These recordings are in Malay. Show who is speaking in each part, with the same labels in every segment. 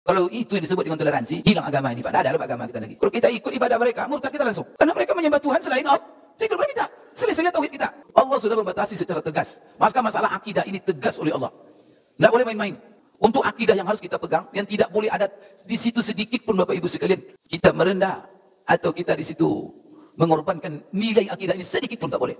Speaker 1: Kalau itu yang disebut dengan toleransi, hilang agama ini. Padahal dalam agama kita lagi. Kalau kita ikut ibadah mereka, murtad kita langsung. Karena mereka menyembah Tuhan selain Allah. Fikir pada kita. Selesainya tauhid kita. Allah sudah membatasi secara tegas. Maka masalah akidah ini tegas oleh Allah. Tidak boleh main-main. Untuk akidah yang harus kita pegang, yang tidak boleh ada di situ sedikit pun Bapak Ibu sekalian. Kita merendah atau kita di situ mengorbankan nilai akidah ini sedikit pun tak boleh.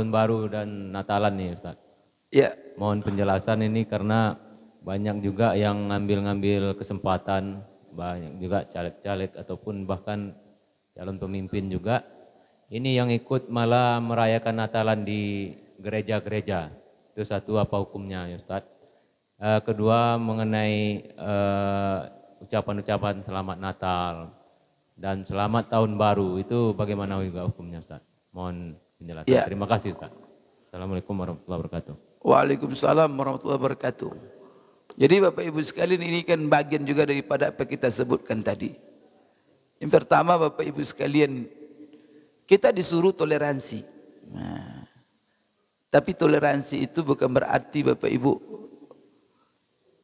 Speaker 1: tahun baru dan Natalan nih Ustaz. Ya. Mohon penjelasan ini karena banyak juga yang ngambil-ngambil kesempatan, banyak juga caleg-caleg ataupun bahkan calon pemimpin juga. Ini yang ikut malah merayakan Natalan di gereja-gereja. Itu satu apa hukumnya ya Ustaz. Uh, kedua mengenai eh, ucapan-ucapan uh, selamat Natal dan selamat tahun baru itu bagaimana juga hukumnya Ustaz? Mohon Ya. Terima kasih Ustaz. Assalamualaikum warahmatullahi wabarakatuh. Waalaikumsalam warahmatullahi wabarakatuh. Jadi Bapak Ibu sekalian ini kan bagian juga daripada apa kita sebutkan tadi. Yang pertama Bapak Ibu sekalian kita disuruh toleransi. Nah, tapi toleransi itu bukan berarti Bapak Ibu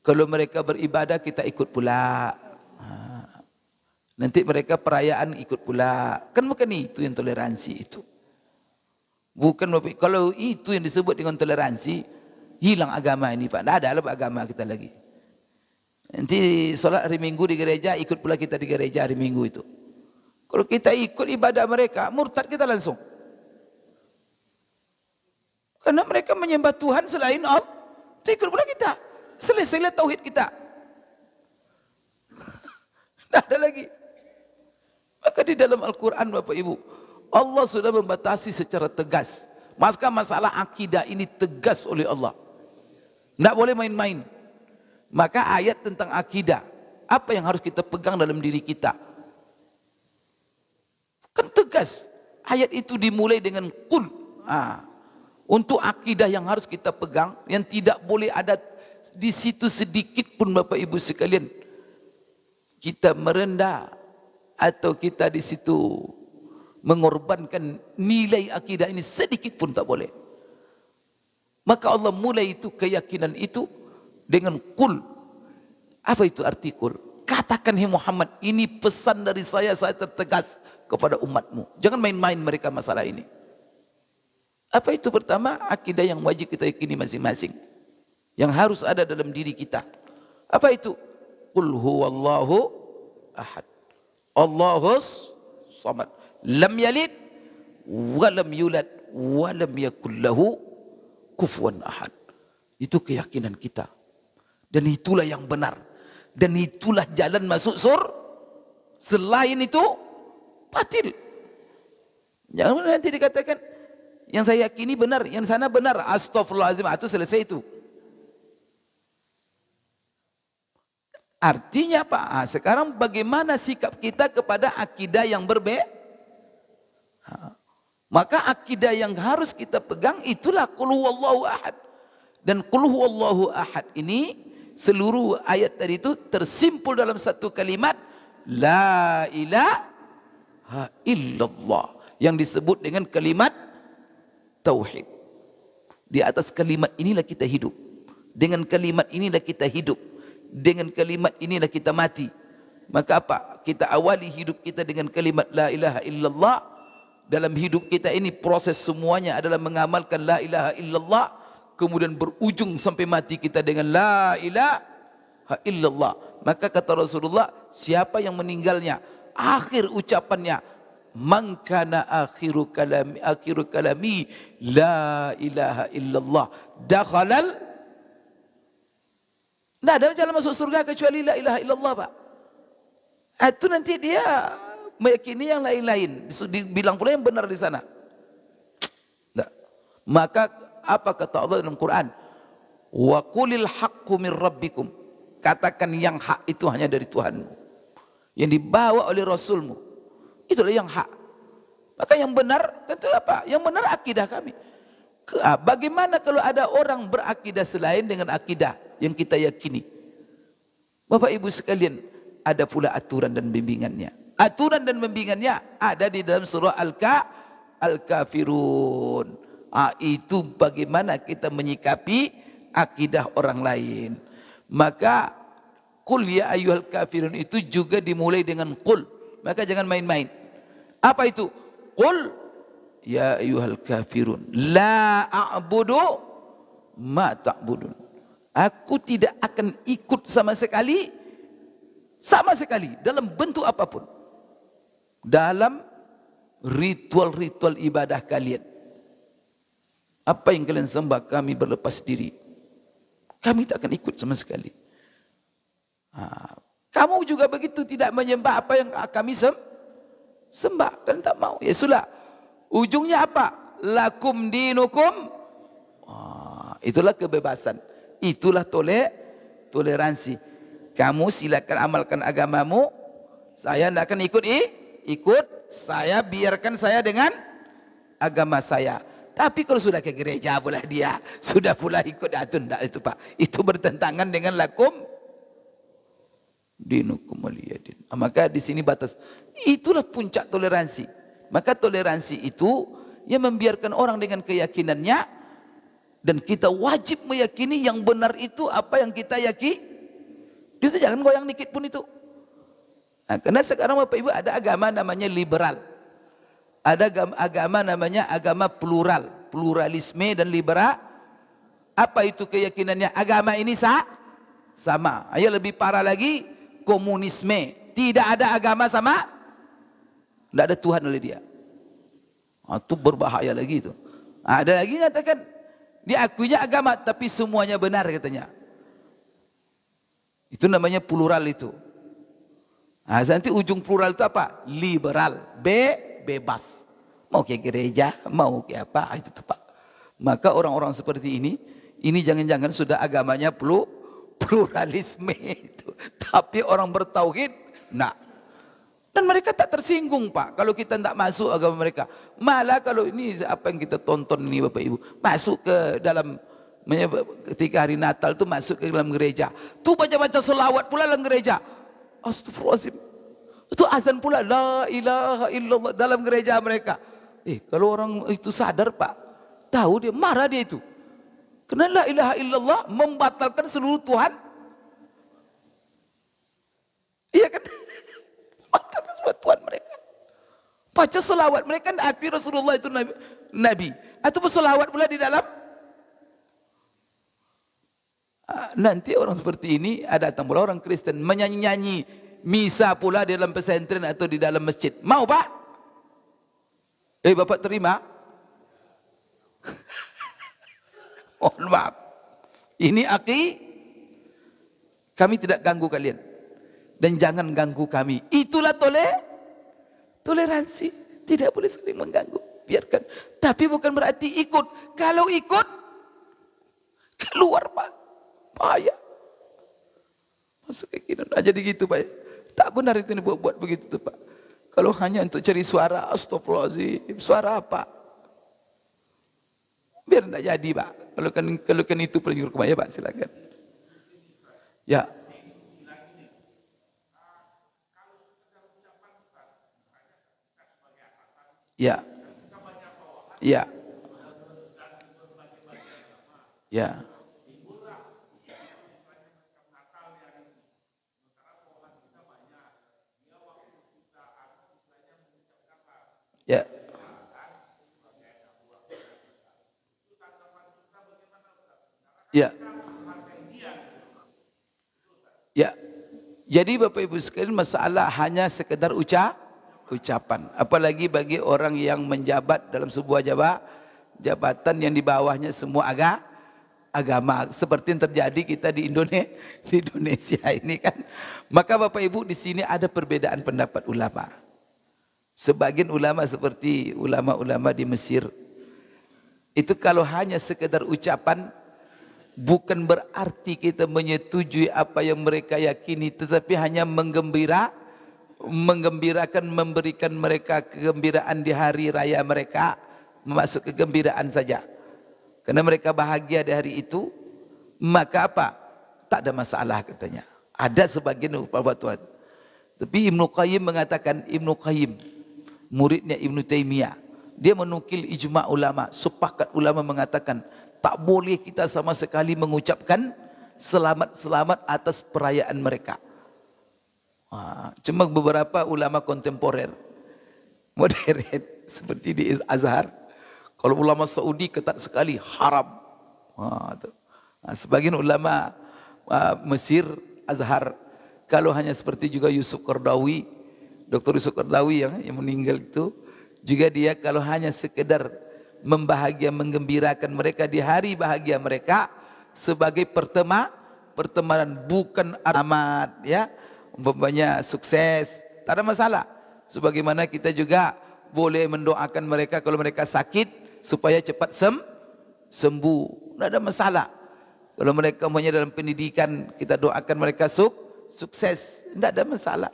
Speaker 1: kalau mereka beribadah kita ikut pula. Nah, nanti mereka perayaan ikut pula. Kan bukan itu yang toleransi itu. Bukan kalau itu yang disebut dengan toleransi, hilang agama ini Pak. Tidak ada lah agama kita lagi. Nanti solat hari minggu di gereja, ikut pula kita di gereja hari minggu itu. Kalau kita ikut ibadah mereka, murtad kita langsung. Karena mereka menyembah Tuhan selain Allah, itu ikut pula kita. Selesai lah tauhid kita. Tidak ada lagi. Maka di dalam Al-Quran Bapak Ibu, Allah sudah membatasi secara tegas. Maka masalah akidah ini tegas oleh Allah. Tidak boleh main-main. Maka ayat tentang akidah. Apa yang harus kita pegang dalam diri kita? Kan tegas. Ayat itu dimulai dengan kul. Ah. Untuk akidah yang harus kita pegang. Yang tidak boleh ada di situ sedikit pun Bapak Ibu sekalian. Kita merendah. Atau kita di situ mengorbankan nilai akidah ini sedikit pun tak boleh. Maka Allah mulai itu keyakinan itu dengan kul. Apa itu arti kul? Katakan hai Muhammad, ini pesan dari saya saya tertegas kepada umatmu. Jangan main-main mereka masalah ini. Apa itu pertama akidah yang wajib kita yakini masing-masing. Yang harus ada dalam diri kita. Apa itu? Qul huwallahu ahad. Allahus samad lam yalid wa lam yulad wa lam yakul kufuwan ahad. Itu keyakinan kita. Dan itulah yang benar. Dan itulah jalan masuk sur. Selain itu, patil. Jangan nanti dikatakan, yang saya yakini benar, yang sana benar. Astagfirullahaladzim, itu ah, selesai itu. Artinya apa? Ah, sekarang bagaimana sikap kita kepada akidah yang berbeda? Maka akidah yang harus kita pegang itulah qul huwallahu ahad. Dan qul huwallahu ahad ini seluruh ayat tadi itu tersimpul dalam satu kalimat la ilaha illallah yang disebut dengan kalimat tauhid. Di atas kalimat inilah kita hidup. Dengan kalimat inilah kita hidup. Dengan kalimat inilah kita mati. Maka apa? Kita awali hidup kita dengan kalimat la ilaha illallah dalam hidup kita ini proses semuanya adalah mengamalkan la ilaha illallah kemudian berujung sampai mati kita dengan la ilaha illallah maka kata Rasulullah siapa yang meninggalnya akhir ucapannya mangkana akhiru kalami akhiru kalami la ilaha illallah dakhalal Nah, ada jalan masuk surga kecuali la ilaha illallah, Pak. Itu nanti dia meyakini yang lain-lain dibilang pula yang benar di sana Tidak. maka apa kata Allah dalam Quran wa qulil haqqu min rabbikum katakan yang hak itu hanya dari Tuhanmu yang dibawa oleh rasulmu itulah yang hak maka yang benar tentu apa yang benar akidah kami ah, bagaimana kalau ada orang berakidah selain dengan akidah yang kita yakini Bapak Ibu sekalian ada pula aturan dan bimbingannya aturan dan bimbingannya ada di dalam surah Al-Ka Al-Kafirun. Ah, itu bagaimana kita menyikapi akidah orang lain. Maka kul ya ayyuhal kafirun itu juga dimulai dengan kul. Maka jangan main-main. Apa itu? Kul ya ayyuhal kafirun. La a'budu ma ta'budun. Aku tidak akan ikut sama sekali sama sekali dalam bentuk apapun dalam ritual-ritual ibadah kalian. Apa yang kalian sembah kami berlepas diri. Kami tak akan ikut sama sekali. Ha. Kamu juga begitu tidak menyembah apa yang kami sembah. Kalian tak mau. Ya sudah. Ujungnya apa? Lakum dinukum. Ha. Itulah kebebasan. Itulah tolek toleransi. Kamu silakan amalkan agamamu. Saya tidak akan ikut ini. ikut saya, biarkan saya dengan agama saya. Tapi kalau sudah ke gereja boleh dia, sudah pula ikut atun ah, ndak itu Pak. Itu bertentangan dengan lakum dinukum waliyadin. Ah, maka di sini batas. Itulah puncak toleransi. Maka toleransi itu yang membiarkan orang dengan keyakinannya dan kita wajib meyakini yang benar itu apa yang kita yakini. Itu jangan goyang dikit pun itu. Ha, Karena sekarang Bapak Ibu ada agama namanya liberal. Ada agama namanya agama plural. Pluralisme dan liberal. Apa itu keyakinannya? Agama ini sah? Sama. Ayah lebih parah lagi. Komunisme. Tidak ada agama sama? Tidak ada Tuhan oleh dia. Nah, ha, itu berbahaya lagi itu. Nah, ha, ada lagi katakan. Dia akuinya agama tapi semuanya benar katanya. Itu namanya plural itu. Ah, nanti ujung plural itu apa? Liberal. Be, bebas. Mau ke gereja, mau ke apa, ha, itu tepat. Maka orang-orang seperti ini, ini jangan-jangan sudah agamanya perlu pluralisme itu. Tapi orang bertauhid, nak. Dan mereka tak tersinggung pak, kalau kita tak masuk agama mereka. Malah kalau ini apa yang kita tonton ini Bapak Ibu, masuk ke dalam ketika hari Natal itu masuk ke dalam gereja. Tu baca-baca selawat pula dalam gereja. Astagfirullahaladzim. Itu azan pula. La ilaha illallah dalam gereja mereka. Eh, kalau orang itu sadar pak. Tahu dia, marah dia itu. Kerana la ilaha illallah membatalkan seluruh Tuhan. Iya kan? Membatalkan semua Tuhan mereka. Baca selawat mereka. Nabi Rasulullah itu Nabi. nabi. Atau selawat pula di dalam Ah, nanti orang seperti ini ada ah, datang pula orang Kristen menyanyi-nyanyi misa pula di dalam pesantren atau di dalam masjid. Mau pak? Eh bapak terima? Mohon maaf. Ini aki. Kami tidak ganggu kalian. Dan jangan ganggu kami. Itulah Toleransi. Tidak boleh saling mengganggu. Biarkan. Tapi bukan berarti ikut. Kalau ikut. Keluar pak. Bahaya. Masuk ke kita dah jadi gitu Pak. Ya? Tak benar itu ni buat buat begitu tu Pak. Kalau hanya untuk cari suara, astagfirullahaladzim. Suara apa? Biar tidak jadi Pak. Kalau kan, kalau kan itu paling rumah ya Pak, silakan. Ya. Ya. Ya. Ya. Yeah. Ya. Ya. Jadi Bapak Ibu sekalian masalah hanya sekedar ucap ucapan. Apalagi bagi orang yang menjabat dalam sebuah jabat jabatan yang di bawahnya semua agak agama seperti yang terjadi kita di Indonesia di Indonesia ini kan. Maka Bapak Ibu di sini ada perbedaan pendapat ulama. Sebagian ulama seperti ulama-ulama di Mesir itu kalau hanya sekedar ucapan bukan berarti kita menyetujui apa yang mereka yakini tetapi hanya menggembira menggembirakan memberikan mereka kegembiraan di hari raya mereka memasuk kegembiraan saja karena mereka bahagia di hari itu maka apa tak ada masalah katanya ada sebagian ulama tuan tapi Ibn Qayyim mengatakan Ibn Qayyim muridnya Ibn Taimiyah dia menukil ijma ulama sepakat ulama mengatakan tak boleh kita sama sekali mengucapkan selamat-selamat atas perayaan mereka. Ha, cuma beberapa ulama kontemporer, modern seperti di Azhar. Kalau ulama Saudi ketat sekali, haram. Ha, ha, sebagian ulama Mesir, Azhar, kalau hanya seperti juga Yusuf Kordawi, Dr. Yusuf Kordawi yang, yang meninggal itu, juga dia kalau hanya sekedar membahagia menggembirakan mereka di hari bahagia mereka sebagai pertema pertemanan bukan amat ya banyak sukses tak ada masalah sebagaimana kita juga boleh mendoakan mereka kalau mereka sakit supaya cepat sem sembuh tak ada masalah kalau mereka punya dalam pendidikan kita doakan mereka suk sukses tak ada masalah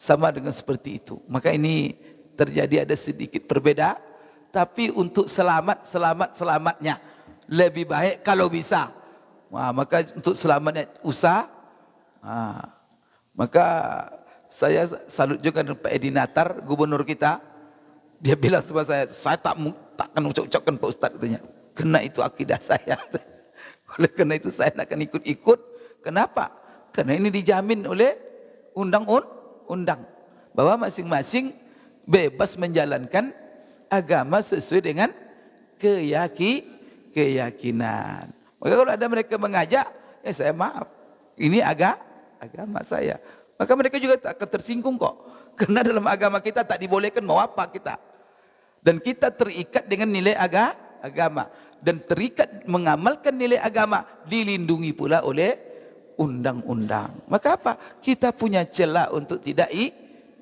Speaker 1: sama dengan seperti itu maka ini terjadi ada sedikit perbedaan tapi untuk selamat selamat selamatnya lebih baik kalau bisa Wah, maka untuk selamatnya usaha ah. maka saya salut juga dengan Pak Edi Natar gubernur kita dia bilang sama saya saya tak akan ucap-ucapkan Pak Ustaz katanya kena itu akidah saya oleh kena itu saya nak ikut-ikut kenapa karena ini dijamin oleh undang-undang Bahawa masing-masing bebas menjalankan agama sesuai dengan keyaki keyakinan. Maka kalau ada mereka mengajak, ya saya maaf. Ini aga agama saya. Maka mereka juga tak akan tersinggung kok. Karena dalam agama kita tak dibolehkan mau apa kita. Dan kita terikat dengan nilai aga agama dan terikat mengamalkan nilai agama dilindungi pula oleh undang-undang. Maka apa? Kita punya celah untuk tidak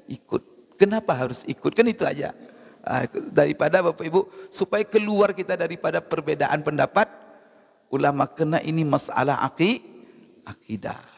Speaker 1: ikut. Kenapa harus ikut? Kan itu aja. Ah, daripada Bapak Ibu supaya keluar kita daripada perbedaan pendapat ulama kena ini masalah akidah.